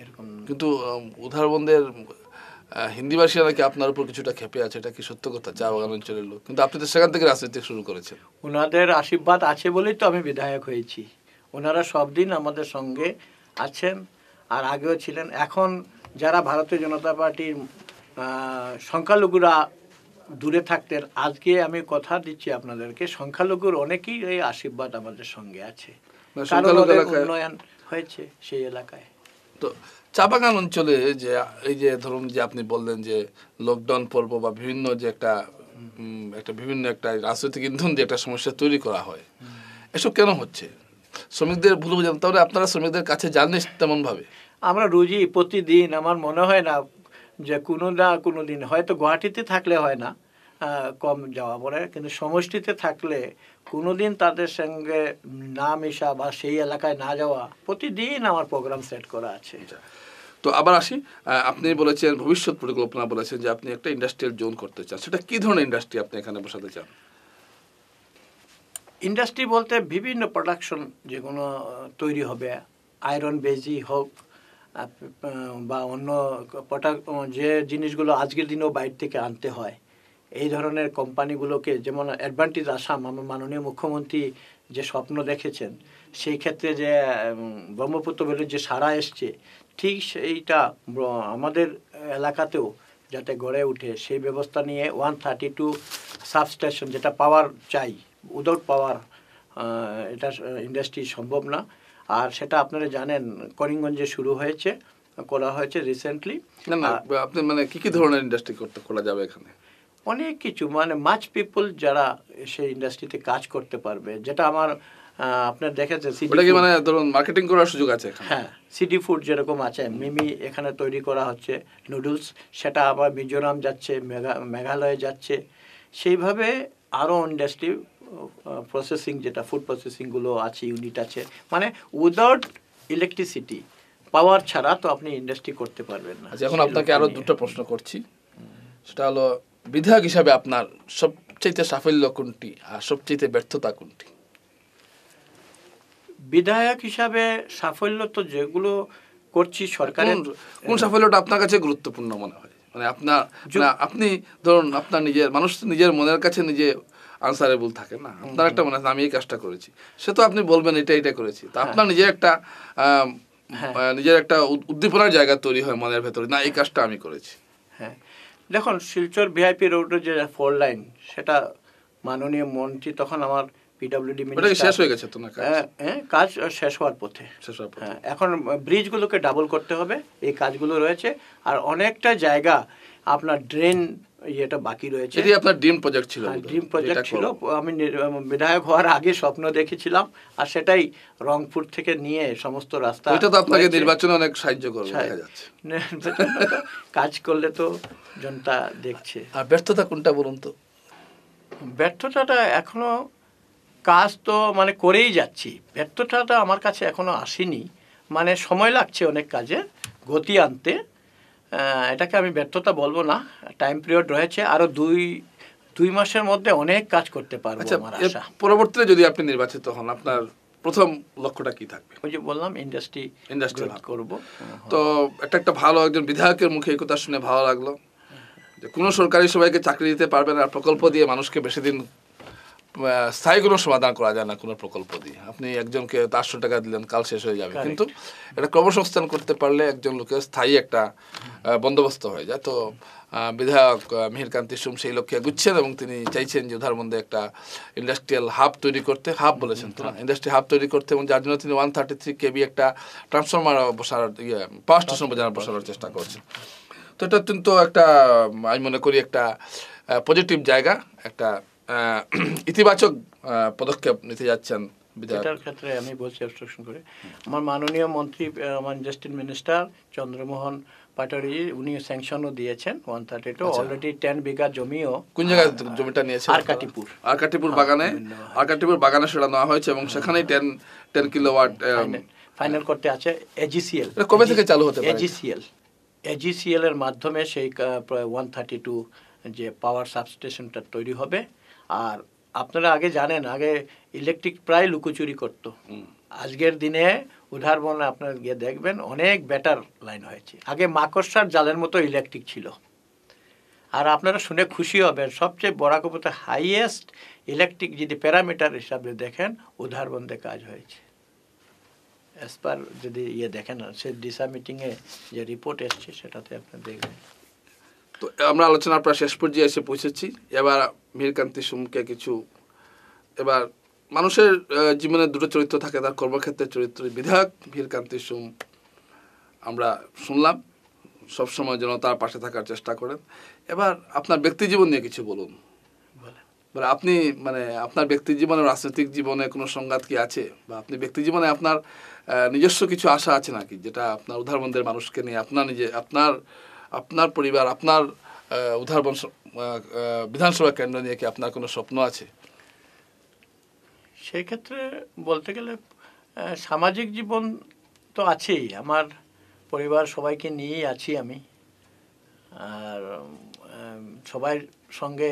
এরকম কিন্তু উদাহরণদের হিন্দিভাষীরা নাকি আপনার উপর কিছুটা খেপে আছে এটা কি সত্য কথা চা বাগান অঞ্চলের লোক কিন্তু আপনি তো সেখান থেকে রাজনীতি শুরু করেছেন ওনাদের আশীর্বাদ আছে বলেই তো আমি বিধায়ক হয়েছি ওনারা সব দিন আমাদের সঙ্গে আছেন আর আগেও ছিলেন এখন যারা ভারতীয় জনতা পার্টির সংখ্যালঘুরা দূরে থাকতেন আজকে আমি কথা দিচ্ছি আপনাদেরকে সংখ্যালঘুর অনেকেই এই আশীর্বাদ আমাদের সঙ্গে আছে উন্নয়ন হয়েছে সেই এলাকায় তো চাপাগান অঞ্চলে যে এই যে ধরুন যে আপনি বললেন যে লকডাউন পর্ব বা বিভিন্ন যে একটা একটা বিভিন্ন একটা রাজনৈতিক ইন্ধন দিয়ে একটা সমস্যা তৈরি করা হয় এসব কেন হচ্ছে শ্রমিকদের ভুল বুঝলাম তাহলে আপনারা শ্রমিকদের কাছে জানেন তেমনভাবে আমরা রুজি প্রতিদিন আমার মনে হয় না যে কোনো না কোনো দিন হয়তো গুয়াহাটিতে থাকলে হয় না কম যাওয়া পড়ে কিন্তু সমষ্টিতে থাকলে কোনো দিন তাদের সঙ্গে না মেশা বা সেই এলাকায় না যাওয়া প্রতিদিন আমার প্রোগ্রাম সেট করা আছে আচ্ছা। তো আবার আসি আপনি বলেছেন ভবিষ্যৎ পরিকল্পনা বলেছেন যে আপনি একটা ইন্ডাস্ট্রিয়াল জোন করতে চান সেটা কী ধরনের ইন্ডাস্ট্রি আপনি এখানে বসাতে চান ইন্ডাস্ট্রি বলতে বিভিন্ন প্রোডাকশন যেগুলো তৈরি হবে আয়রন বেজি হোক বা অন্য পটা যে জিনিসগুলো আজকের দিনেও বাইরে থেকে আনতে হয় এই ধরনের কোম্পানিগুলোকে যেমন অ্যাডভান্টেজ আসাম আমার মাননীয় মুখ্যমন্ত্রী যে স্বপ্ন দেখেছেন সেই ক্ষেত্রে যে ব্রহ্মপুত্র বেলের যে সারা এসছে ঠিক সেইটা আমাদের এলাকাতেও যাতে গড়ে উঠে সেই ব্যবস্থা নিয়ে ওয়ান থার্টি টু সাবস্টেশন যেটা পাওয়ার চাই উদাউট পাওয়ার এটা ইন্ডাস্ট্রি সম্ভব না আর সেটা আপনারা জানেন করিমগঞ্জে শুরু হয়েছে করা হয়েছে রিসেন্টলি না না আপনি মানে কি কি ধরনের ইন্ডাস্ট্রি করতে খোলা যাবে এখানে অনেক কিছু মানে মাছ পিপল যারা সেই ইন্ডাস্ট্রিতে কাজ করতে পারবে যেটা আমার আপনার দেখেছেন ওটা মানে ধরুন মার্কেটিং করার সুযোগ আছে হ্যাঁ সিডি ফুড যেরকম আছে মিমি এখানে তৈরি করা হচ্ছে নুডলস সেটা আবার মিজোরাম যাচ্ছে মেঘালয়ে যাচ্ছে সেইভাবে আরও ইন্ডাস্ট্রি প্রসেসিং যেটা ফুড প্রসেসিংগুলো আছে ইউনিট আছে মানে উইদাউট ইলেকট্রিসিটি পাওয়ার ছাড়া তো আপনি ইন্ডাস্ট্রি করতে পারবেন না আচ্ছা, এখন আপনাকে আরও দুটো প্রশ্ন করছি সেটা হলো বিধায়ক হিসাবে আপনার সবচেয়ে সাফল্য কোনটি আর সবচেয়ে ব্যর্থতা কোনটি বিধায়ক হিসাবে সাফল্য তো যেগুলো করছি সরকারের কোন সাফল্যটা আপনার কাছে গুরুত্বপূর্ণ মনে হয় মানে আপনার মানে আপনি ধরুন আপনার নিজের মানুষ নিজের মনের কাছে নিজে আনসারেবল থাকে না আপনার একটা মনে আছে আমি এই কাজটা করেছি সে তো আপনি বলবেন এটা এটা করেছি তা হ্যাঁ। আপনার নিজের একটা হ্যাঁ। নিজের একটা উদ্দীপনার জায়গা তৈরি হয় মনের ভেতরে না এই কাজটা আমি করেছি হ্যাঁ দেখুন শিলচর ভিআইপি রোডের যে ফোর লাইন সেটা মাননীয় মন্ত্রী তখন আমার পিডব্লিউডি মিনিস্টার শেষ হয়ে গেছে তো না হ্যাঁ, হ্যাঁ কাজ শেষ হওয়ার পথে শেষ হওয়ার পথে এখন ব্রিজগুলোকে ডাবল করতে হবে এই কাজগুলো রয়েছে আর অনেকটা জায়গা আপনার ড্রেন ইয়েটা বাকি রয়েছে এটি আপনার ড্রিম প্রজেক্ট ছিল ড্রিম হ্যাঁ, প্রজেক্ট ছিল আমি বিধায়ক হওয়ার আগে স্বপ্ন দেখেছিলাম আর সেটাই রংপুর থেকে নিয়ে সমস্ত রাস্তা এটা তো আপনাকে নির্বাচনে অনেক সাহায্য করবে হ্যাঁ। দেখা যাচ্ছে কাজ করলে তো জনতা দেখছে আর ব্যর্থতা কোনটা বলুন তো ব্যর্থতাটা এখনো কাজ তো মানে করেই যাচ্ছি ব্যর্থতাটা আমার কাছে এখনো আসেনি মানে সময় লাগছে অনেক কাজে গতি আনতে এটাকে আমি ব্যর্থতা বলবো না টাইম পিরিয়ড রয়েছে আরও দুই দুই মাসের মধ্যে অনেক কাজ করতে পারবো আচ্ছা, আমার আশা পরবর্তীতে যদি আপনি নির্বাচিত হন আপনার প্রথম লক্ষ্যটা কি থাকবে ওই যে বললাম ইন্ডাস্ট্রি ইন্ডাস্ট্রি করব তো একটা একটা ভালো একজন বিধায়কের মুখে এই কথা শুনে ভালো লাগলো যে কোনো সরকারি সবাইকে চাকরি দিতে পারবে না প্রকল্প দিয়ে মানুষকে বেশি দিন স্থায়ী কোনো সমাধান করা যায় না কোনো প্রকল্প দিয়ে আপনি একজনকে চারশো টাকা দিলেন কাল শেষ হয়ে যাবে কিন্তু এটা কর্মসংস্থান করতে পারলে একজন লোকের স্থায়ী একটা বন্দোবস্ত হয়ে যায় তো বিধায়ক মিহিরকান্তি সুম সেই লক্ষ্যে গুচ্ছেন এবং তিনি চাইছেন যে মধ্যে একটা ইন্ডাস্ট্রিয়াল হাব তৈরি করতে হাব বলেছেন তো ইন্ডাস্ট্রি হাব তৈরি করতে এবং যার জন্য তিনি ওয়ান থার্টি থ্রি কেবি একটা ট্রান্সফরমার বসার ইয়ে পাওয়ার স্টেশন বসানোর চেষ্টা করছেন তো এটা অত্যন্ত একটা আমি মনে করি একটা পজিটিভ জায়গা একটা ইতিবাচক পদক্ষেপ নিতে যাচ্ছেন এটার ক্ষেত্রে আমি বলছি অবস্ট্রাকশন করে আমার মাননীয় মন্ত্রী আমার জাস্টিন মিনিস্টার চন্দ্রমোহন পাটারি উনি স্যাংশনও দিয়েছেন one thirty two already ten বিঘা জমিও কোন জায়গায় জমিটা নিয়েছে আরকাটিপুর আরকাটিপুর বাগানে আরকাটিপুর বাগানে সেটা নেওয়া হয়েছে এবং সেখানেই টেন টেন কিলোওয়াট ফাইনাল করতে আছে এজিসিএল কবে থেকে চালু হতে পারে এজিসিএল এজিসিএল এর মাধ্যমে সেই ওয়ান থার্টি টু যে পাওয়ার সাবস্টেশনটা তৈরি হবে আর আপনারা আগে জানেন আগে ইলেকট্রিক প্রায় লুকোচুরি করতো আজকের দিনে বনে আপনারা গিয়ে দেখবেন অনেক বেটার লাইন হয়েছে আগে মাকড়সার জালের মতো ইলেকট্রিক ছিল আর আপনারা শুনে খুশি হবেন সবচেয়ে বরাকপথে হাইয়েস্ট ইলেকট্রিক যদি প্যারামিটার হিসাবে দেখেন উদাহরণে কাজ হয়েছে অ্যাজ পার যদি ইয়ে দেখেন সে ডিসা মিটিংয়ে যে রিপোর্ট এসছে সেটাতে আপনি দেখবেন তো আমরা আলোচনার প্রায় শেষ পর্যায়ে এসে পৌঁছেছি এবার মীরকান্তি সুমকে কিছু এবার মানুষের জীবনে দুটো চরিত্র থাকে তার কর্মক্ষেত্রে চরিত্র বিধায়ক মীরকান্তি সুম আমরা শুনলাম সবসময় যেন তার পাশে থাকার চেষ্টা করেন এবার আপনার ব্যক্তি জীবন নিয়ে কিছু বলুন মানে আপনি মানে আপনার ব্যক্তি জীবনে রাজনৈতিক জীবনে কোনো সংঘাত কি আছে বা আপনি ব্যক্তি জীবনে আপনার নিজস্ব কিছু আশা আছে নাকি যেটা আপনার উদাহরণদের মানুষকে নিয়ে আপনার নিজে আপনার আপনার পরিবার আপনার উদাহরণ বিধানসভা কেন্দ্র নিয়ে কি আপনার কোনো স্বপ্ন আছে সেক্ষেত্রে বলতে গেলে সামাজিক জীবন তো আছেই আমার পরিবার সবাইকে নিয়েই আছি আমি আর সবাই সঙ্গে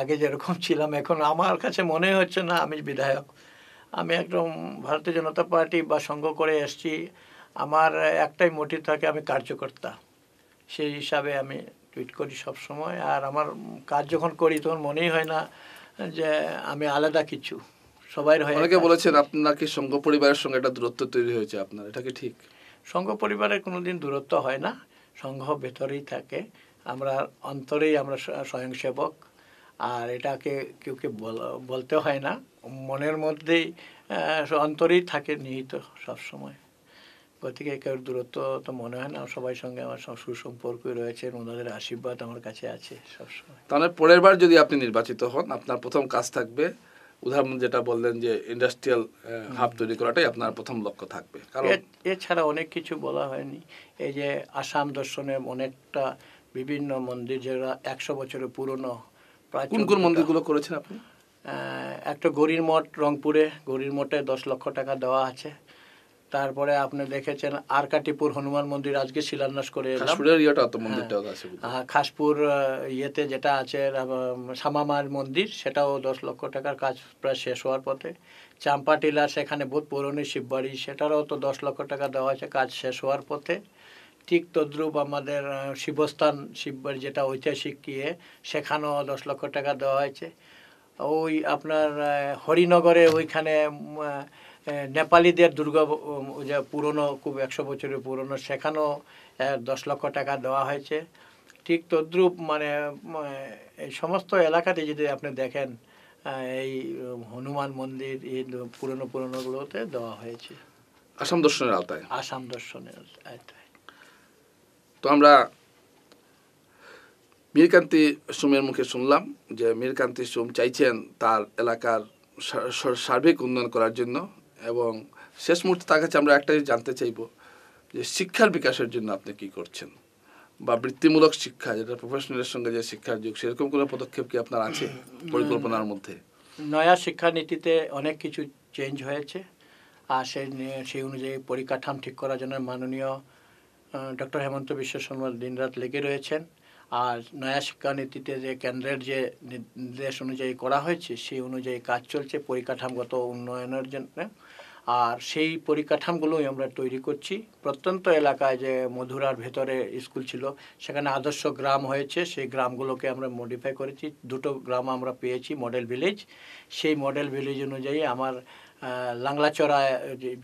আগে যেরকম ছিলাম এখন আমার কাছে মনে হচ্ছে না আমি বিধায়ক আমি একদম ভারতীয় জনতা পার্টি বা সঙ্গ করে এসছি আমার একটাই মোটিভ থাকে আমি কার্যকর্তা সেই হিসাবে আমি টুইট করি সব সময় আর আমার কাজ যখন করি তখন মনেই হয় না যে আমি আলাদা কিছু সবাই হয় অনেকে বলেছেন কি সঙ্গ পরিবারের সঙ্গে একটা দূরত্ব তৈরি হয়েছে আপনার এটা কি ঠিক সঙ্গ পরিবারের কোনো দিন দূরত্ব হয় না সংঘ ভেতরেই থাকে আমরা অন্তরেই আমরা স্বয়ংসেবক আর এটাকে কেউ কেউ বলতে হয় না মনের মধ্যেই অন্তরেই থাকে নিহিত সবসময় থেকে কেউ দূরত্ব তো মনে হয় না সবাই সঙ্গে আমার সব সুসম্পর্কই রয়েছে ওনাদের আশীর্বাদ আমার কাছে আছে সবসময় তাহলে পরের বার যদি আপনি নির্বাচিত হন আপনার প্রথম কাজ থাকবে উদাহরণ যেটা বললেন যে ইন্ডাস্ট্রিয়াল হাব তৈরি করাটাই আপনার প্রথম লক্ষ্য থাকবে কারণ এছাড়া অনেক কিছু বলা হয়নি এই যে আসাম দর্শনে অনেকটা বিভিন্ন মন্দির যারা একশো বছরের পুরনো প্রাচীন কোন কোন মন্দিরগুলো করেছেন আপনি একটা গরির মঠ রংপুরে গরির মঠে দশ লক্ষ টাকা দেওয়া আছে তারপরে আপনি দেখেছেন আরকাটিপুর হনুমান মন্দির আজকে শিলান্যাস করে হ্যাঁ। হ্যাঁ, খাসপুর ইয়েতে যেটা আছে সামামার মন্দির সেটাও দশ লক্ষ টাকার কাজ প্রায় শেষ হওয়ার পথে চাম্পাটিলা সেখানে বহুত পুরনো শিববাড়ি সেটারও তো দশ লক্ষ টাকা দেওয়া হয়েছে কাজ শেষ হওয়ার পথে ঠিক তদ্রুপ আমাদের শিবস্থান শিববাড়ি যেটা ঐতিহাসিক ইয়ে সেখানেও দশ লক্ষ টাকা দেওয়া হয়েছে ওই আপনার হরিনগরে ওইখানে নেপালিদের দুর্গা যে পুরনো খুব একশো বছরের পুরনো সেখানেও দশ লক্ষ টাকা দেওয়া হয়েছে ঠিক তদ্রূপ মানে এই সমস্ত এলাকাতে যদি আপনি দেখেন এই হনুমান মন্দির এই পুরনো পুরনোগুলোতে দেওয়া হয়েছে আসাম দর্শনের আওতায় আসাম দর্শনের আওতায় তো আমরা মীরকান্তি সোমের মুখে শুনলাম যে মীরকান্তি সোম চাইছেন তার এলাকার সার্বিক উন্নয়ন করার জন্য এবং শেষ মুহূর্তে তার কাছে আমরা একটাই জানতে চাইব যে শিক্ষার বিকাশের জন্য আপনি কি করছেন বা বৃত্তিমূলক শিক্ষা যেটা প্রফেশনালের সঙ্গে যে শিক্ষার যুগ সেরকম কোনো পদক্ষেপ কি আপনার আছে পরিকল্পনার মধ্যে নয়া শিক্ষানীতিতে অনেক কিছু চেঞ্জ হয়েছে আর সেই সেই অনুযায়ী পরিকাঠাম ঠিক করার জন্য মাননীয় ডক্টর হেমন্ত বিশ্ব শর্মা দিনরাত লেগে রয়েছেন আর নয়া শিক্ষানীতিতে যে কেন্দ্রের যে নির্দেশ অনুযায়ী করা হয়েছে সেই অনুযায়ী কাজ চলছে পরিকাঠামগত উন্নয়নের জন্য আর সেই পরিকাঠামগুলোই আমরা তৈরি করছি প্রত্যন্ত এলাকায় যে মধুরার ভেতরে স্কুল ছিল সেখানে আদর্শ গ্রাম হয়েছে সেই গ্রামগুলোকে আমরা মডিফাই করেছি দুটো গ্রাম আমরা পেয়েছি মডেল ভিলেজ সেই মডেল ভিলেজ অনুযায়ী আমার লাংলাচড়া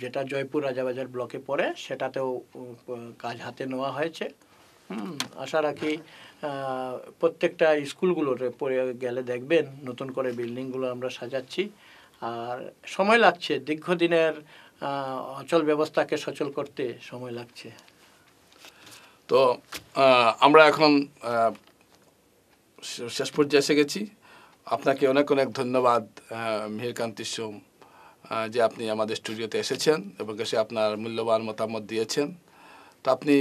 যেটা জয়পুর রাজাবাজার ব্লকে পড়ে সেটাতেও কাজ হাতে নেওয়া হয়েছে আশা রাখি প্রত্যেকটা স্কুলগুলোতে পড়ে গেলে দেখবেন নতুন করে বিল্ডিংগুলো আমরা সাজাচ্ছি আর সময় লাগছে দীর্ঘদিনের অচল ব্যবস্থাকে সচল করতে সময় লাগছে তো আমরা এখন শেষ পর্যায়ে এসে গেছি আপনাকে অনেক অনেক ধন্যবাদ মিহিরকান্তি সোম যে আপনি আমাদের স্টুডিওতে এসেছেন এবং এসে আপনার মূল্যবান মতামত দিয়েছেন তো আপনি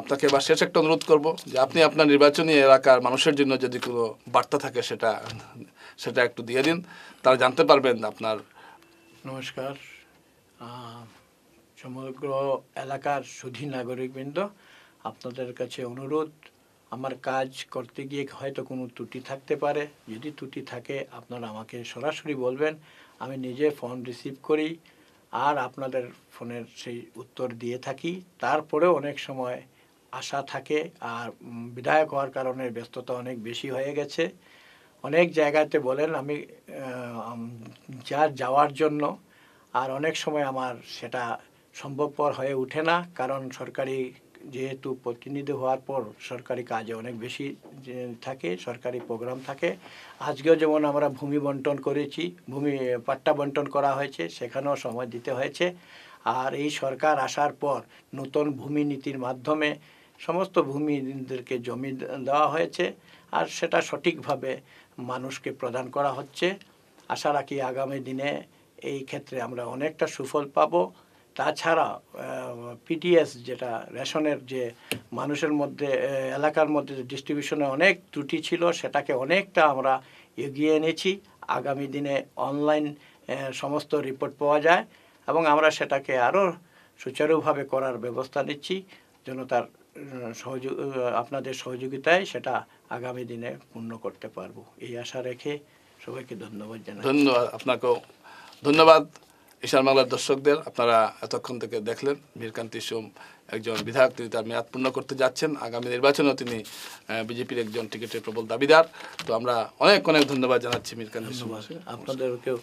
আপনাকে এবার শেষ একটা অনুরোধ করব যে আপনি আপনার নির্বাচনী এলাকার মানুষের জন্য যদি কোনো বার্তা থাকে সেটা সেটা একটু দিয়ে দিন তারা জানতে পারবেন আপনার নমস্কার সমগ্র এলাকার সুধী নাগরিকবৃন্দ আপনাদের কাছে অনুরোধ আমার কাজ করতে গিয়ে হয়তো কোনো ত্রুটি থাকতে পারে যদি ত্রুটি থাকে আপনারা আমাকে সরাসরি বলবেন আমি নিজে ফোন রিসিভ করি আর আপনাদের ফোনের সেই উত্তর দিয়ে থাকি তারপরেও অনেক সময় আশা থাকে আর বিধায়ক হওয়ার কারণে ব্যস্ততা অনেক বেশি হয়ে গেছে অনেক জায়গাতে বলেন আমি যা যাওয়ার জন্য আর অনেক সময় আমার সেটা সম্ভবপর হয়ে ওঠে না কারণ সরকারি যেহেতু প্রতিনিধি হওয়ার পর সরকারি কাজে অনেক বেশি থাকে সরকারি প্রোগ্রাম থাকে আজকেও যেমন আমরা ভূমি বন্টন করেছি ভূমি পাট্টা বন্টন করা হয়েছে সেখানেও সময় দিতে হয়েছে আর এই সরকার আসার পর নতুন ভূমি নীতির মাধ্যমে সমস্ত ভূমিদেরকে জমি দেওয়া হয়েছে আর সেটা সঠিকভাবে মানুষকে প্রদান করা হচ্ছে আশা রাখি আগামী দিনে এই ক্ষেত্রে আমরা অনেকটা সুফল পাবো তাছাড়া পিটিএস যেটা রেশনের যে মানুষের মধ্যে এলাকার মধ্যে ডিস্ট্রিবিউশনে অনেক ত্রুটি ছিল সেটাকে অনেকটা আমরা এগিয়ে এনেছি আগামী দিনে অনলাইন সমস্ত রিপোর্ট পাওয়া যায় এবং আমরা সেটাকে আরও সুচারুভাবে করার ব্যবস্থা নিচ্ছি জনতার সহযোগ আপনাদের সহযোগিতায় সেটা আগামী দিনে পূর্ণ করতে পারবো এই আশা রেখে সবাইকে ধন্যবাদ জানাই ধন্যবাদ আপনাকেও ধন্যবাদ ঈশান বাংলার দর্শকদের আপনারা এতক্ষণ থেকে দেখলেন মীরকান্তি সোম একজন বিধায়ক তিনি তার মেয়াদ পূর্ণ করতে যাচ্ছেন আগামী নির্বাচনেও তিনি বিজেপির একজন টিকিটের প্রবল দাবিদার তো আমরা অনেক অনেক ধন্যবাদ জানাচ্ছি মীরকান্তি সোম আপনাদেরকেও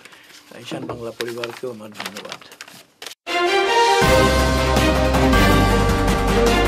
ঈশান বাংলা পরিবারকেও আমার ধন্যবাদ